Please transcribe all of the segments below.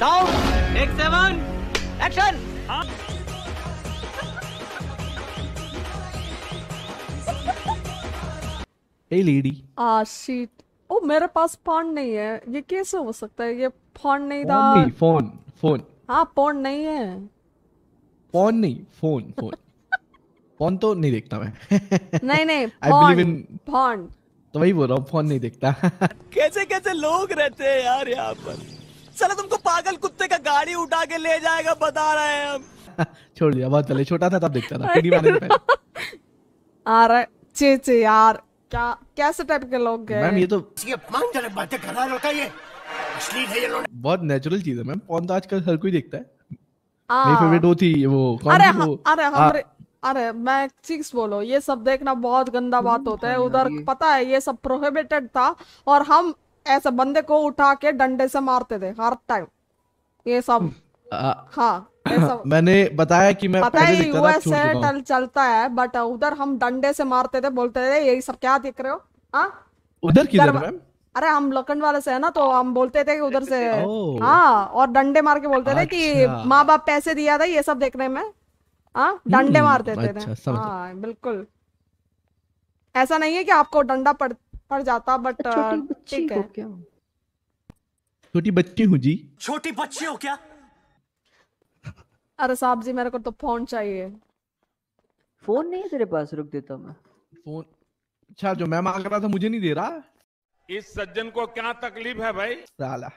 Sound take seven action ए lady आ ओ मेरे पास फोन नहीं है ये कैसे हो सकता है ये फोन नहीं था नहीं फोन फोन हाँ फोन नहीं है फोन नहीं फोन फोन फोन तो नहीं देखता मैं नहीं नहीं फोन फोन तो वही बोल रहा हूँ फोन नहीं देखता कैसे कैसे लोग रहते हैं यार यहाँ पर चलो तुमको पागल कुत्ते का गाड़ी उठा के ले जाएगा बता रहे हैं हम छोड़ दिया बहुत पहले छोटा था तब देखता था पीढ़ी वाले आ रहा है चे चे यार क्या कैसे टाइप के लोग गए मैम ये तो ये जाने बातें कर रहा लड़का ये असली है ये लोग बहुत नेचुरल चीज है मैम कौन तो आजकल हर कोई देखता है मेरी फेवरेट वो थी वो कौन अरे हाँ, वो अरे हमारे अरे मैं चीज बोलो ये सब देखना बहुत गंदा बात होता है हम्म, उधर पता है ये सब प्रोहिबिटेड था और हम ऐसे बंदे को उठा के डंडे से मारते थे हर टाइम ये सब हम्म। हाँ, हाँ मैंने बताया कि मैं पता है टल चलता है बट उधर हम डंडे से मारते थे बोलते थे यही सब क्या दिख रहे हो हाँ उधर किधर मैम अरे हम लखंड वाले से है ना तो हम बोलते थे उधर से हाँ और डंडे मार के बोलते थे कि अच्छा। माँ बाप पैसे दिया था ये सब देखने में हाँ डंडे हम्म, मारते थे अच्छा, हाँ बिल्कुल ऐसा नहीं है कि आपको डंडा पड़ पड़ जाता तो uh, बट ठीक है छोटी बच्ची हूँ जी छोटी बच्ची हो क्या अरे साहब जी मेरे को तो फोन चाहिए फोन नहीं है तेरे पास रुक देता हूँ मैं फोन अच्छा जो मैं मांग रहा था मुझे नहीं दे रहा इस सज्जन को क्या तकलीफ है भाई साला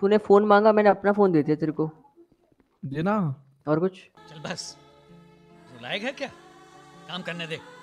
तूने फोन मांगा मैंने अपना फोन दे दिया तेरे को देना और कुछ चल बस रुलाएगा क्या काम करने दे